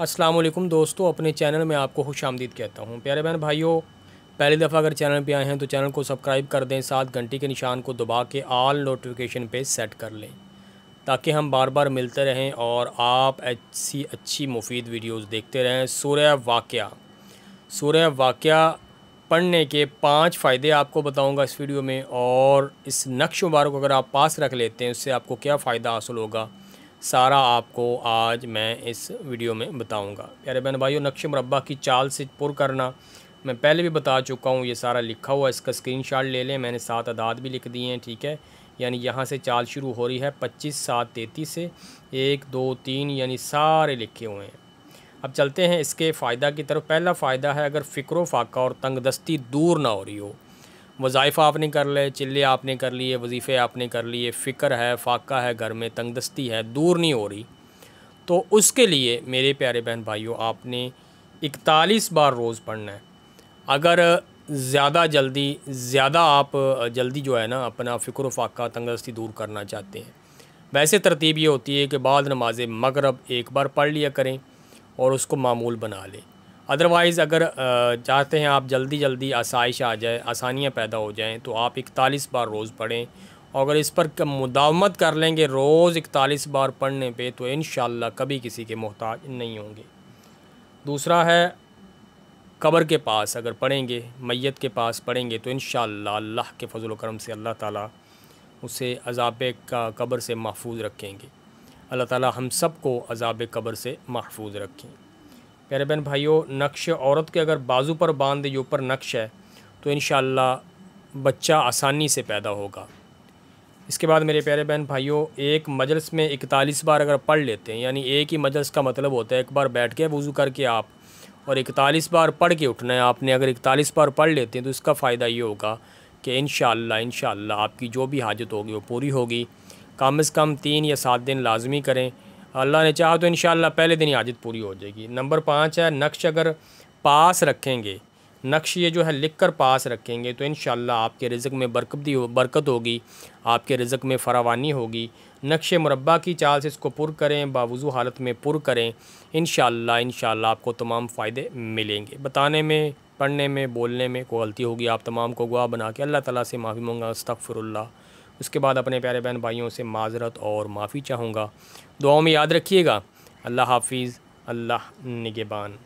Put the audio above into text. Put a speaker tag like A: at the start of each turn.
A: असलम दोस्तों अपने चैनल में आपको खुश आमदीद कहता हूँ प्यारे बहन भाइयों पहली दफ़ा अगर चैनल पे आए हैं तो चैनल को सब्सक्राइब कर दें साथ घंटी के निशान को दबा के आल नोटिफिकेशन पे सेट कर लें ताकि हम बार बार मिलते रहें और आप ऐसी अच्छी मुफीद वीडियोस देखते रहें सूर्य वाक़ सूर्य वाक़ पढ़ने के पाँच फ़ायदे आपको बताऊँगा इस वीडियो में और इस नक्श मुबारक को अगर आप पास रख लेते हैं उससे आपको क्या फ़ायदा हासिल होगा सारा आपको आज मैं इस वीडियो में बताऊंगा प्यारे बहन भाइयों नक्श मुरबा की चाल से पुर करना मैं पहले भी बता चुका हूँ ये सारा लिखा हुआ इसका स्क्रीनशॉट ले लें मैंने सात अदाद भी लिख दिए हैं ठीक है यानी यहाँ से चाल शुरू हो रही है पच्चीस सात तैंतीस से एक दो तीन यानी सारे लिखे हुए हैं अब चलते हैं इसके फ़ायदा की तरफ पहला फ़ायदा है अगर फ़िक्र फाका और दस्ती दूर ना हो रही हो वजायफ़ा आपने कर ले चिल्ले आपने कर लिए वजीफ़े आपने कर लिए फ़िक्र है फाका है घर में तंगदस्ती है दूर नहीं हो रही तो उसके लिए मेरे प्यारे बहन भाइयों आपने इकतालीस बार रोज़ पढ़ना है अगर ज़्यादा जल्दी ज़्यादा आप जल्दी जो है ना अपना फ़िक्र फाका तंगदस्ती दूर करना चाहते हैं वैसे तरतीब ये होती है कि बाद नमाज मगरब एक बार पढ़ लिया करें और उसको मामूल बना लें अदरवाइज़ अगर चाहते हैं आप जल्दी जल्दी आसाइश आ जाए आसानियाँ पैदा हो जाएँ तो आप इकतालीस बार रोज़ पढ़ें और अगर इस पर मुदावमत कर लेंगे रोज़ इकतालीस बार पढ़ने पे तो इन कभी किसी के मोहताज नहीं होंगे दूसरा है कब्र के पास अगर पढ़ेंगे मैत के पास पढ़ेंगे तो इन अल्लाह के फजल करम से अल्लाह ताला उसे अजाब का कब्र से महफूज रखेंगे अल्लाह ताला हम सब को अजाब कब्र से महफूज रखें प्यारे बहन भाइयों नक्श औरत के अगर बाजू पर बांध दे जो ऊपर नक्श है तो इन बच्चा आसानी से पैदा होगा इसके बाद मेरे प्यारे बहन भाइयों एक मजलस में इकतालीस बार अगर पढ़ लेते हैं यानी एक ही मजलस का मतलब होता है एक बार बैठ के वज़ू करके आप और इकतालीस बार पढ़ के उठना है आपने अगर इकतालीस बार पढ़ लेते हैं तो इसका फ़ायदा ये होगा कि इन शाह आपकी जो भी हाजत होगी वो पूरी होगी कम अज़ कम तीन या सात दिन लाजमी करें अल्लाह ने चाहा तो इन पहले दिन ही हाजत पूरी हो जाएगी नंबर पाँच है नक्श अगर पास रखेंगे नक्श ये जो है लिख कर पास रखेंगे तो इन आपके रिज़क में बरकती हो बरकत होगी आपके रिज़क में फरावानी होगी नक्श मुरबा की चाल से इसको पुर करें बावजू हालत में पुर करें इन इन आपको तमाम फ़ायदे मिलेंगे बताने में पढ़ने में बोलने में कोई गलती होगी आप तमाम को गुआ बना के अल्लाह ताला से माफ़ी मांगा अस्तफ़िरल्ला उसके बाद अपने प्यारे बहन भाइयों से माजरत और माफ़ी चाहूँगा दुआओं में याद रखिएगा अल्लाह हाफिज़ अल्लाह निगेबान